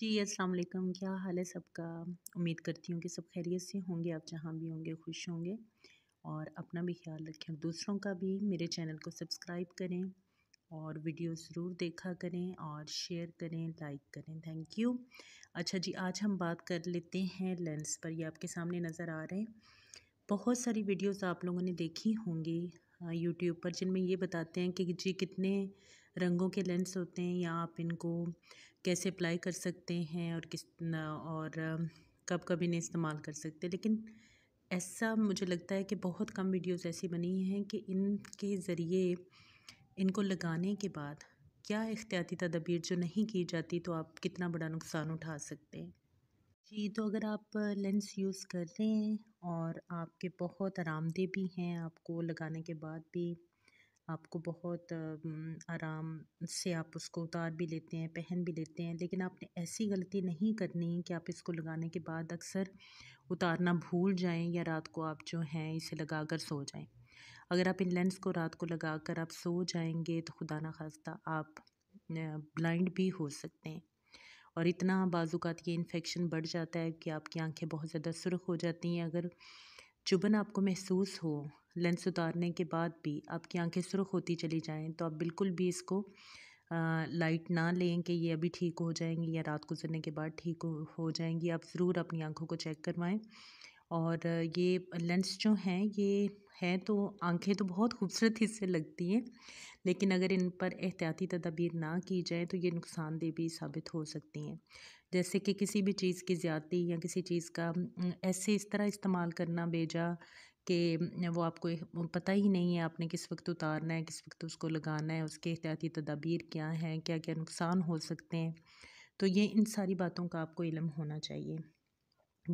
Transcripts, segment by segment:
जी अस्सलाम वालेकुम क्या हाल है सबका उम्मीद करती हूँ कि सब खैरियत से होंगे आप जहाँ भी होंगे खुश होंगे और अपना भी ख्याल रखें दूसरों का भी मेरे चैनल को सब्सक्राइब करें और वीडियो ज़रूर देखा करें और शेयर करें लाइक करें थैंक यू अच्छा जी आज हम बात कर लेते हैं लेंस पर ये आपके सामने नज़र आ रहे हैं बहुत सारी वीडियोज़ आप लोगों ने देखी होंगी हाँ, यूट्यूब पर जिनमें ये बताते हैं कि जी कितने रंगों के लेंस होते हैं या आप इनको कैसे अप्लाई कर सकते हैं और किस और कब कब इन्हें इस्तेमाल कर सकते हैं लेकिन ऐसा मुझे लगता है कि बहुत कम वीडियोस ऐसी बनी हैं कि इनके ज़रिए इनको लगाने के बाद क्या एहतियाती तदबीर जो नहीं की जाती तो आप कितना बड़ा नुकसान उठा सकते हैं जी तो अगर आप लेंस यूज़ कर रहे हैं और आपके बहुत आरामदेह भी हैं आपको लगाने के बाद भी आपको बहुत आराम से आप उसको उतार भी लेते हैं पहन भी लेते हैं लेकिन आपने ऐसी गलती नहीं करनी कि आप इसको लगाने के बाद अक्सर उतारना भूल जाएं या रात को आप जो हैं इसे लगा कर सो जाएं अगर आप इन लेंस को रात को लगा कर आप सो जाएंगे तो खुदा ना खास्ता आप ब्लाइंड भी हो सकते हैं और इतना बाजूकात ये इन्फेक्शन बढ़ जाता है कि आपकी आंखें बहुत ज़्यादा सुरख हो जाती हैं अगर चुभन आपको महसूस हो लेंस उतारने के बाद भी आपकी आंखें सुरख होती चली जाएँ तो आप बिल्कुल भी इसको लाइट ना लें कि ये अभी ठीक हो जाएंगी या रात गुजरने के बाद ठीक हो जाएंगी आप ज़रूर अपनी आंखों को चेक करवाएं और ये लेंस जो हैं ये हैं तो आंखें तो बहुत खूबसूरत हिस्से लगती हैं लेकिन अगर इन पर एहतियाती तदाबीर ना की जाए तो ये नुकसानदेह भी साबित हो सकती हैं जैसे कि किसी भी चीज़ की ज़्यादती या किसी चीज़ का ऐसे इस तरह इस्तेमाल करना बेजा कि वो आपको पता ही नहीं है आपने किस वक्त उतारना है किस वक्त उसको लगाना है उसके एहतियाती तदाबीर क्या हैं क्या क्या नुकसान हो सकते हैं तो ये इन सारी बातों का आपको इलम होना चाहिए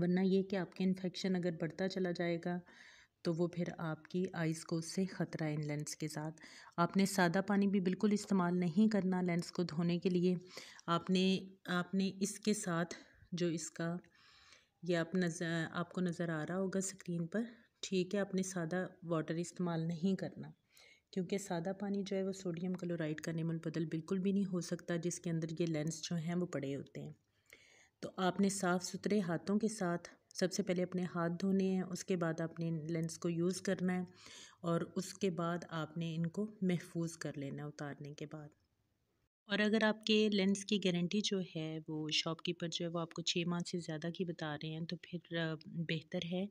वरना ये कि आपके इन्फेक्शन अगर बढ़ता चला जाएगा तो वो फिर आपकी आइज़ को उससे ख़तरा है इन लेंस के साथ आपने सादा पानी भी बिल्कुल इस्तेमाल नहीं करना लेंस को धोने के लिए आपने आपने इसके साथ जो इसका ये आप नज़र आपको नज़र आ रहा होगा स्क्रीन पर ठीक है आपने सादा वाटर इस्तेमाल नहीं करना क्योंकि सादा पानी जो है वो सोडियम क्लोराइड का निमल बदल बिल्कुल भी नहीं हो सकता जिसके अंदर ये लेंस जो हैं वो पड़े होते हैं तो आपने साफ़ सुथरे हाथों के साथ सबसे पहले अपने हाथ धोने हैं उसके बाद आपने लेंस को यूज़ करना है और उसके बाद आपने इनको महफूज कर लेना है उतारने के बाद और अगर आपके लेंस की गारंटी जो है वो शॉपकीपर जो है वो आपको छः माह से ज़्यादा की बता रहे हैं तो फिर बेहतर है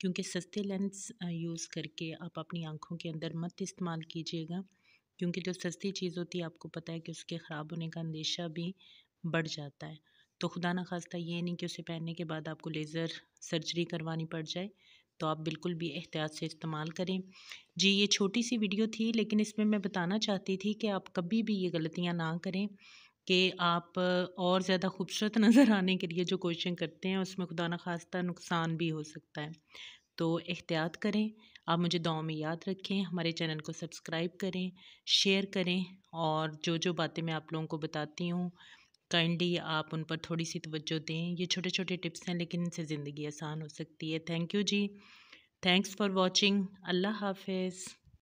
क्योंकि सस्ते लेंस यूज़ करके आप अपनी आंखों के अंदर मत इस्तेमाल कीजिएगा क्योंकि जो सस्ती चीज़ होती है आपको पता है कि उसके ख़राब होने का अंदेशा भी बढ़ जाता है तो खुदा न खास्ता ये नहीं कि उसे पहनने के बाद आपको लेज़र सर्जरी करवानी पड़ जाए तो आप बिल्कुल भी एहतियात से इस्तेमाल करें जी ये छोटी सी वीडियो थी लेकिन इसमें मैं बताना चाहती थी कि आप कभी भी ये गलतियाँ ना करें कि आप और ज़्यादा खूबसूरत नज़र आने के लिए जो कोशिश करते हैं उसमें खुदा न खास्ता नुकसान भी हो सकता है तो एहतियात करें आप मुझे दुआ में याद रखें हमारे चैनल को सब्सक्राइब करें शेयर करें और जो जो बातें मैं आप लोगों को बताती हूँ काइंडली आप उन पर थोड़ी सी तवज्जो दें ये छोटे छोटे टिप्स हैं लेकिन इनसे ज़िंदगी आसान हो सकती है थैंक यू जी थैंक्स फॉर वॉचिंग अल्लाह हाफिज़